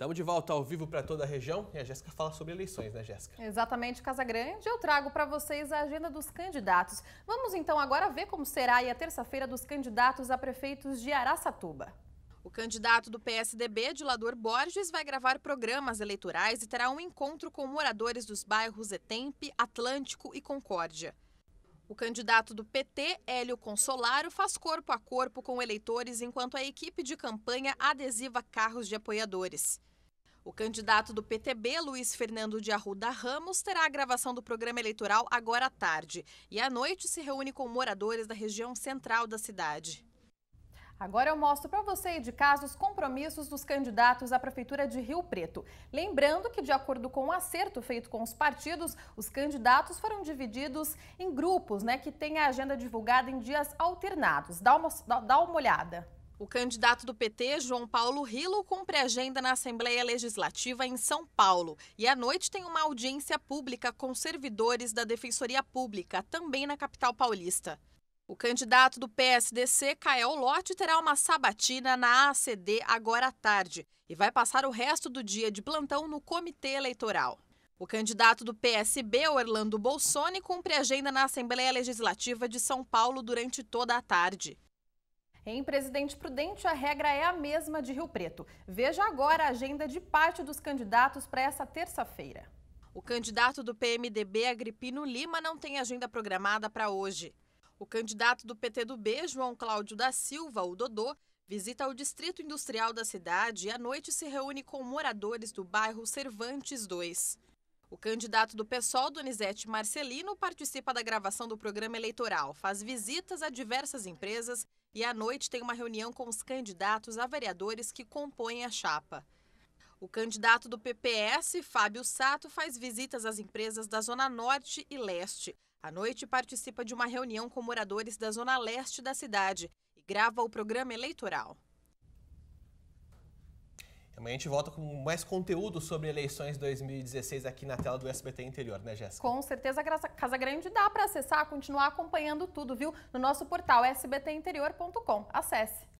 Estamos de volta ao vivo para toda a região e a Jéssica fala sobre eleições, né, Jéssica? Exatamente, Casa Grande. Eu trago para vocês a agenda dos candidatos. Vamos então agora ver como será a terça-feira dos candidatos a prefeitos de Araçatuba. O candidato do PSDB, Dilador Borges, vai gravar programas eleitorais e terá um encontro com moradores dos bairros Etempe, Atlântico e Concórdia. O candidato do PT, Hélio Consolaro, faz corpo a corpo com eleitores enquanto a equipe de campanha adesiva carros de apoiadores. O candidato do PTB, Luiz Fernando de Arruda Ramos, terá a gravação do programa eleitoral agora à tarde e à noite se reúne com moradores da região central da cidade. Agora eu mostro para você de casa os compromissos dos candidatos à Prefeitura de Rio Preto. Lembrando que, de acordo com o um acerto feito com os partidos, os candidatos foram divididos em grupos, né, que têm a agenda divulgada em dias alternados. Dá uma, dá uma olhada. O candidato do PT, João Paulo Rilo, cumpre agenda na Assembleia Legislativa em São Paulo. E à noite tem uma audiência pública com servidores da Defensoria Pública, também na capital paulista. O candidato do PSDC, Cael Lotti, terá uma sabatina na ACD agora à tarde e vai passar o resto do dia de plantão no Comitê Eleitoral. O candidato do PSB, Orlando Bolsoni, cumpre agenda na Assembleia Legislativa de São Paulo durante toda a tarde. Em Presidente Prudente, a regra é a mesma de Rio Preto. Veja agora a agenda de parte dos candidatos para essa terça-feira. O candidato do PMDB, Agripino Lima, não tem agenda programada para hoje. O candidato do PT do B, João Cláudio da Silva, o Dodô, visita o distrito industrial da cidade e à noite se reúne com moradores do bairro Cervantes 2. O candidato do PSOL, Donizete Marcelino, participa da gravação do programa eleitoral, faz visitas a diversas empresas e à noite tem uma reunião com os candidatos a vereadores que compõem a chapa. O candidato do PPS, Fábio Sato, faz visitas às empresas da Zona Norte e Leste. À noite, participa de uma reunião com moradores da Zona Leste da cidade e grava o programa eleitoral. Amanhã a gente volta com mais conteúdo sobre eleições 2016 aqui na tela do SBT Interior, né, Jéssica? Com certeza, Casa Grande dá para acessar, continuar acompanhando tudo, viu? No nosso portal sbtinterior.com. Acesse!